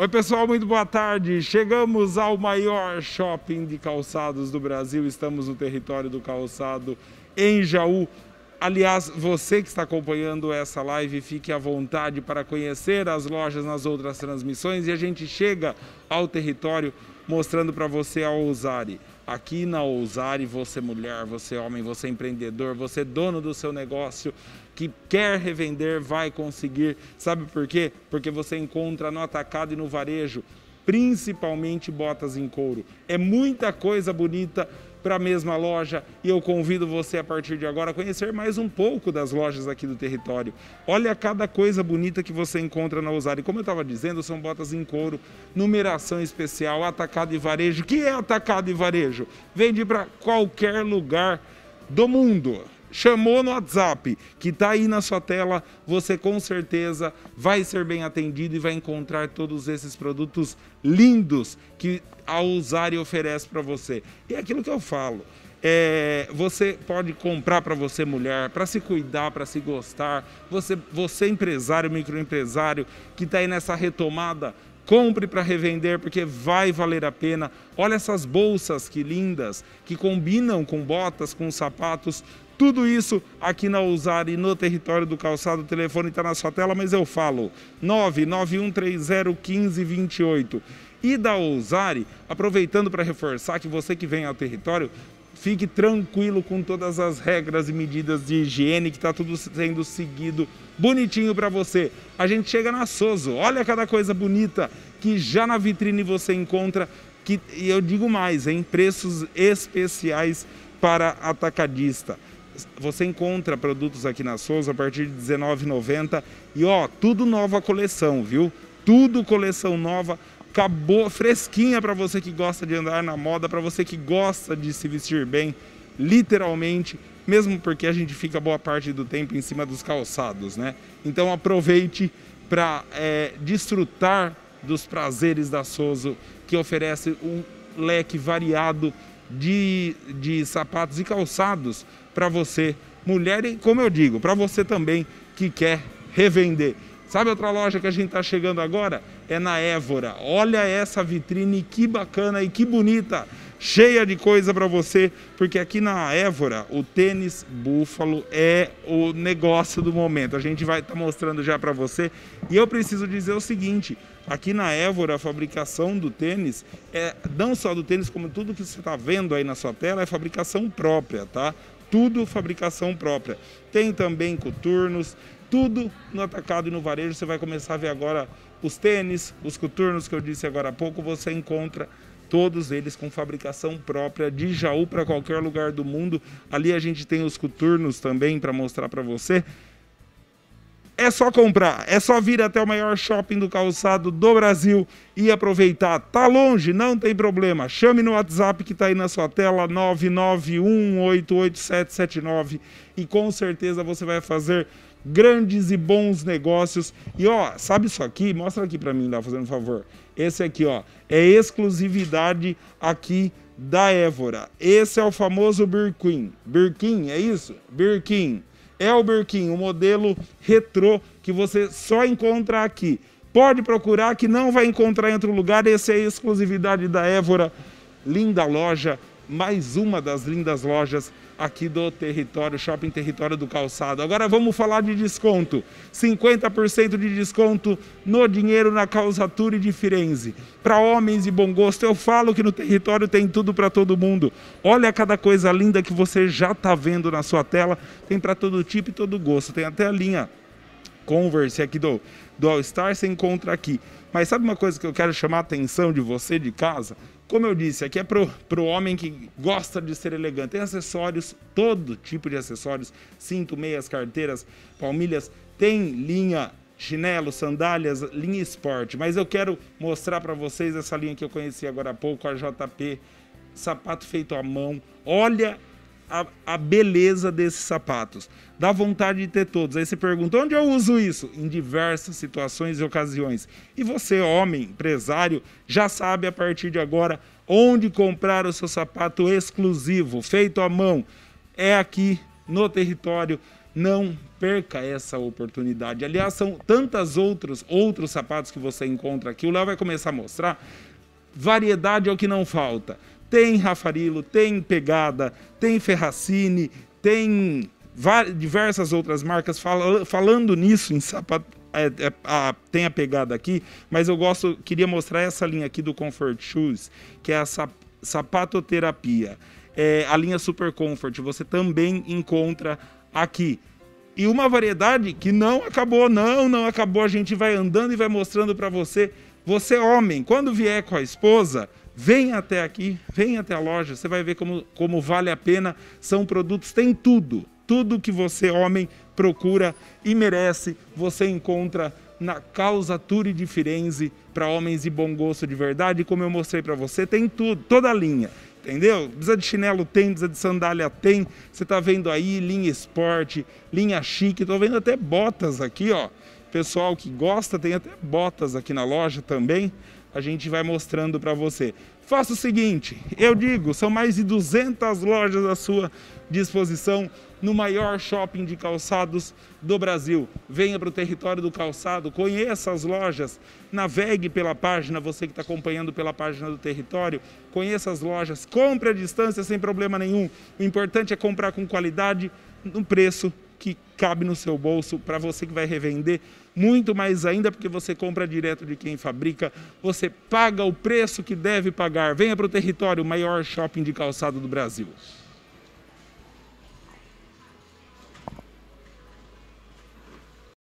Oi, pessoal, muito boa tarde. Chegamos ao maior shopping de calçados do Brasil. Estamos no território do calçado em Jaú, Aliás, você que está acompanhando essa live, fique à vontade para conhecer as lojas nas outras transmissões e a gente chega ao território mostrando para você a Ousari. Aqui na Ousari, você mulher, você homem, você empreendedor, você dono do seu negócio que quer revender, vai conseguir. Sabe por quê? Porque você encontra no atacado e no varejo, principalmente botas em couro. É muita coisa bonita para a mesma loja e eu convido você a partir de agora a conhecer mais um pouco das lojas aqui do território. Olha cada coisa bonita que você encontra na Ousari. E como eu estava dizendo, são botas em couro, numeração especial, atacado e varejo. O que é atacado e varejo? Vende para qualquer lugar do mundo chamou no WhatsApp, que está aí na sua tela, você com certeza vai ser bem atendido e vai encontrar todos esses produtos lindos que a Usari oferece para você. E é aquilo que eu falo, é, você pode comprar para você mulher, para se cuidar, para se gostar. Você, você empresário, microempresário que está aí nessa retomada, compre para revender porque vai valer a pena. Olha essas bolsas que lindas, que combinam com botas, com sapatos. Tudo isso aqui na Ousari e no território do calçado. O telefone está na sua tela, mas eu falo: 991301528. E da Ousari, aproveitando para reforçar que você que vem ao território, fique tranquilo com todas as regras e medidas de higiene que está tudo sendo seguido bonitinho para você. A gente chega na Soso, olha cada coisa bonita que já na vitrine você encontra, que, e eu digo mais, hein, preços especiais para atacadista você encontra produtos aqui na Souza a partir de R$19,90. E ó, tudo nova coleção, viu? Tudo coleção nova, acabou, fresquinha para você que gosta de andar na moda, para você que gosta de se vestir bem, literalmente, mesmo porque a gente fica boa parte do tempo em cima dos calçados, né? Então aproveite para é, desfrutar dos prazeres da Souza que oferece um leque variado de, de sapatos e calçados para você, mulher, e como eu digo, para você também que quer revender. Sabe outra loja que a gente está chegando agora? É na Évora. Olha essa vitrine, que bacana e que bonita! cheia de coisa para você, porque aqui na Évora o tênis búfalo é o negócio do momento. A gente vai estar tá mostrando já para você. E eu preciso dizer o seguinte: aqui na Évora a fabricação do tênis é não só do tênis, como tudo que você está vendo aí na sua tela é fabricação própria, tá? Tudo fabricação própria. Tem também coturnos, tudo no atacado e no varejo. Você vai começar a ver agora os tênis, os coturnos que eu disse agora há pouco, você encontra todos eles com fabricação própria de Jaú para qualquer lugar do mundo. Ali a gente tem os coturnos também para mostrar para você. É só comprar, é só vir até o maior shopping do calçado do Brasil e aproveitar. Tá longe, não tem problema. Chame no WhatsApp que está aí na sua tela 991887779 e com certeza você vai fazer grandes e bons negócios. E ó, sabe isso aqui? Mostra aqui para mim, dá fazendo um favor. Esse aqui, ó, é exclusividade aqui da Évora. Esse é o famoso Birkin. Birkin, é isso? Birkin. É o Birkin, o modelo retrô que você só encontra aqui. Pode procurar que não vai encontrar em outro lugar. Esse é a exclusividade da Évora. Linda loja, mais uma das lindas lojas aqui do território, Shopping Território do Calçado. Agora vamos falar de desconto. 50% de desconto no dinheiro na Calzature de Firenze. Para homens de bom gosto, eu falo que no território tem tudo para todo mundo. Olha cada coisa linda que você já está vendo na sua tela. Tem para todo tipo e todo gosto. Tem até a linha Converse aqui do, All Star, você encontra aqui. Mas sabe uma coisa que eu quero chamar a atenção de você de casa? Como eu disse, aqui é pro, pro homem que gosta de ser elegante. Tem acessórios, todo tipo de acessórios, cinto, meias, carteiras, palmilhas, tem linha chinelo, sandálias, linha esporte. Mas eu quero mostrar para vocês essa linha que eu conheci agora há pouco, a JP, sapato feito à mão. Olha a, a beleza desses sapatos. Dá vontade de ter todos. Aí você pergunta: onde eu uso isso? Em diversas situações e ocasiões. E você, homem, empresário, já sabe a partir de agora onde comprar o seu sapato exclusivo, feito à mão. É aqui no território. Não perca essa oportunidade. Aliás, são tantas outros outros sapatos que você encontra aqui. O Léo vai começar a mostrar. Variedade é o que não falta. Tem Rafarilo, tem Pegada, tem Ferracini, tem diversas outras marcas fal falando nisso em sapato. É, é, a, tem a pegada aqui, mas eu gosto, queria mostrar essa linha aqui do Comfort Shoes, que é a sap sapatoterapia. É, a linha Super Comfort, você também encontra aqui e uma variedade que não acabou, não, não acabou. A gente vai andando e vai mostrando para você. Você, homem, quando vier com a esposa, Vem até aqui, vem até a loja, você vai ver como, como vale a pena. São produtos, tem tudo. Tudo que você, homem, procura e merece, você encontra na Causa Turi de Firenze para homens de bom gosto de verdade. Como eu mostrei para você, tem tudo, toda a linha entendeu? Precisa de chinelo, tem, precisa de sandália, tem. Você tá vendo aí linha esporte, linha chique, tô vendo até botas aqui, ó. Pessoal que gosta tem até botas aqui na loja também a gente vai mostrando para você. Faça o seguinte, eu digo, são mais de 200 lojas à sua disposição no maior shopping de calçados do Brasil. Venha para o território do calçado, conheça as lojas, navegue pela página, você que está acompanhando pela página do território, conheça as lojas, compre à distância sem problema nenhum. O importante é comprar com qualidade, no preço que cabe no seu bolso, para você que vai revender, muito mais ainda porque você compra direto de quem fabrica, você paga o preço que deve pagar. Venha para o território, maior shopping de calçado do Brasil.